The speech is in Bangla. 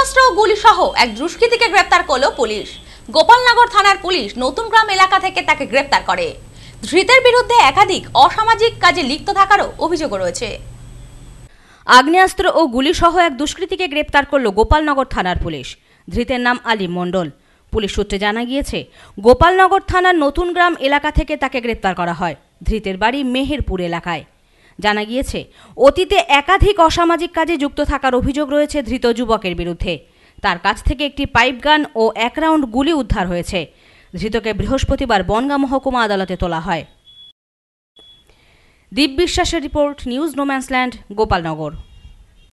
আগ্নেয়াস্ত্র ও গুলিসহ এক দুষ্কৃতীকে গ্রেপ্তার করল পুলিশ গোপালনগর থানার পুলিশ নতুন গ্রাম এলাকা থেকে তাকে গ্রেপ্তার করে ধৃতের বিরুদ্ধে একাধিক অসামাজিক কাজে লিপ্ত থাকারও অভিযোগ রয়েছে আগ্নেয়াস্ত্র ও গুলিসহ এক দুষ্কৃতীকে গ্রেপ্তার করল গোপালনগর থানার পুলিশ ধৃতের নাম আলী মণ্ডল পুলিশ সূত্রে জানা গিয়েছে গোপালনগর থানার নতুন গ্রাম এলাকা থেকে তাকে গ্রেপ্তার করা হয় ধৃতের বাড়ি মেহেরপুর এলাকায় জানা গিয়েছে অতীতে একাধিক অসামাজিক কাজে যুক্ত থাকার অভিযোগ রয়েছে ধৃত যুবকের বিরুদ্ধে তার কাছ থেকে একটি পাইপ গান ও এক রাউন্ড গুলি উদ্ধার হয়েছে ধৃতকে বৃহস্পতিবার বনগাঁ মহকুমা আদালতে তোলা হয় দীপ বিশ্বাসের রিপোর্ট নিউজ নোম্যান্সল্যান্ড গোপালনগর